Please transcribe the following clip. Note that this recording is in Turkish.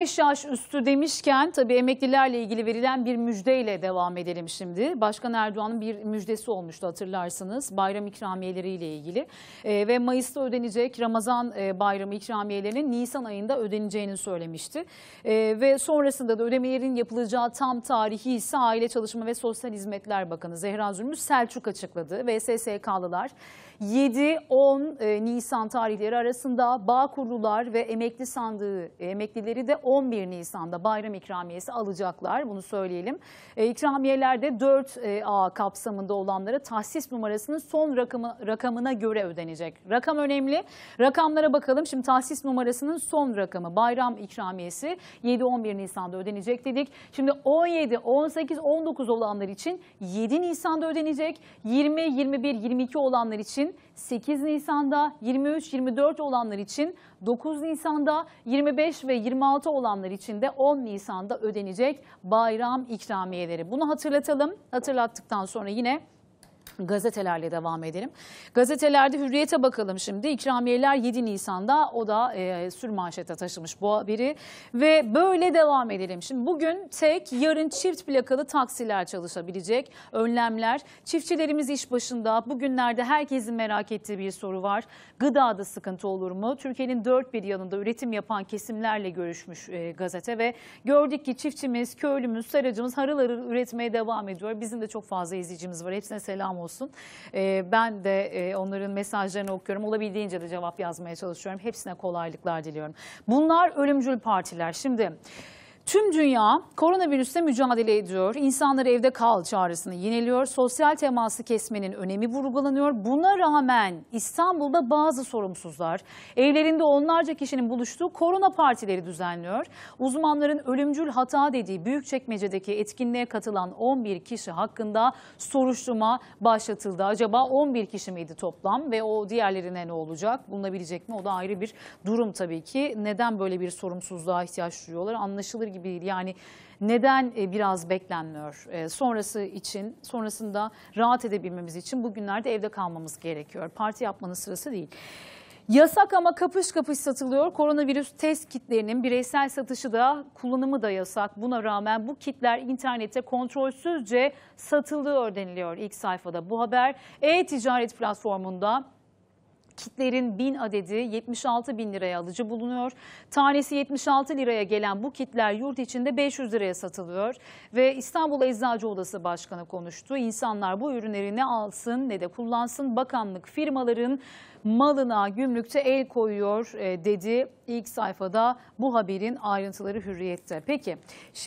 5 yaş üstü demişken tabii emeklilerle ilgili verilen bir müjdeyle devam edelim şimdi. Başkan Erdoğan'ın bir müjdesi olmuştu hatırlarsınız bayram ikramiyeleriyle ilgili. E, ve Mayıs'ta ödenecek Ramazan e, bayramı ikramiyelerinin Nisan ayında ödeneceğini söylemişti. E, ve sonrasında da ödemelerin yapılacağı tam tarihi ise Aile Çalışma ve Sosyal Hizmetler Bakanı Zehra Zülmü Selçuk açıkladı. Ve SSK'lılar 7-10 e, Nisan tarihleri arasında bağ Bağkurlular ve emekli sandığı e, emeklileri de 11 Nisan'da bayram ikramiyesi alacaklar. Bunu söyleyelim. E, ikramiyelerde 4A e, kapsamında olanlara tahsis numarasının son rakamı, rakamına göre ödenecek. Rakam önemli. Rakamlara bakalım. Şimdi tahsis numarasının son rakamı bayram ikramiyesi 7-11 Nisan'da ödenecek dedik. Şimdi 17, 18, 19 olanlar için 7 Nisan'da ödenecek. 20, 21, 22 olanlar için 8 Nisan'da, 23, 24 olanlar için 9 Nisan'da, 25 ve 26 olanlar için de 10 Nisan'da ödenecek bayram ikramiyeleri. Bunu hatırlatalım. Hatırlattıktan sonra yine gazetelerle devam edelim. Gazetelerde Hürriyet'e bakalım şimdi. İkramiyeler 7 Nisan'da o da e, sürmanşete taşımış bu haberi. Ve böyle devam edelim. Şimdi bugün tek, yarın çift plakalı taksiler çalışabilecek. Önlemler, çiftçilerimiz iş başında. Bugünlerde herkesin merak ettiği bir soru var. Gıdada sıkıntı olur mu? Türkiye'nin dört bir yanında üretim yapan kesimlerle görüşmüş e, gazete ve gördük ki çiftçimiz, köylümüz, seracımız harıl harıl üretmeye devam ediyor. Bizim de çok fazla izleyicimiz var. Hepsine selam olsun. E, ben de e, onların mesajlarını okuyorum. Olabildiğince de cevap yazmaya çalışıyorum. Hepsine kolaylıklar diliyorum. Bunlar ölümcül partiler. Şimdi... Tüm dünya koronavirüsle mücadele ediyor. İnsanlar evde kal çağrısını yeniliyor. Sosyal teması kesmenin önemi vurgulanıyor. Buna rağmen İstanbul'da bazı sorumsuzlar evlerinde onlarca kişinin buluştuğu korona partileri düzenliyor. Uzmanların ölümcül hata dediği Büyükçekmece'deki etkinliğe katılan 11 kişi hakkında soruşturma başlatıldı. Acaba 11 kişi miydi toplam ve o diğerlerine ne olacak? Bulunabilecek mi? O da ayrı bir durum tabii ki. Neden böyle bir sorumsuzluğa ihtiyaç duyuyorlar? Anlaşılır gibi gibi değil. Yani neden e, biraz beklenmiyor? E, sonrası için, sonrasında rahat edebilmemiz için bugünlerde evde kalmamız gerekiyor. Parti yapmanın sırası değil. Yasak ama kapış kapış satılıyor. Koronavirüs test kitlerinin bireysel satışı da kullanımı da yasak. Buna rağmen bu kitler internette kontrolsüzce satıldığı öğreniliyor ilk sayfada bu haber. E-ticaret platformunda kitlerin 1000 adedi 76 bin liraya alıcı bulunuyor. Tanesi 76 liraya gelen bu kitler yurt içinde 500 liraya satılıyor. Ve İstanbul Eczacı Odası Başkanı konuştu. İnsanlar bu ürünleri ne alsın ne de kullansın. Bakanlık firmaların malına gümrükte el koyuyor e, dedi. İlk sayfada bu haberin ayrıntıları hürriyette. Peki.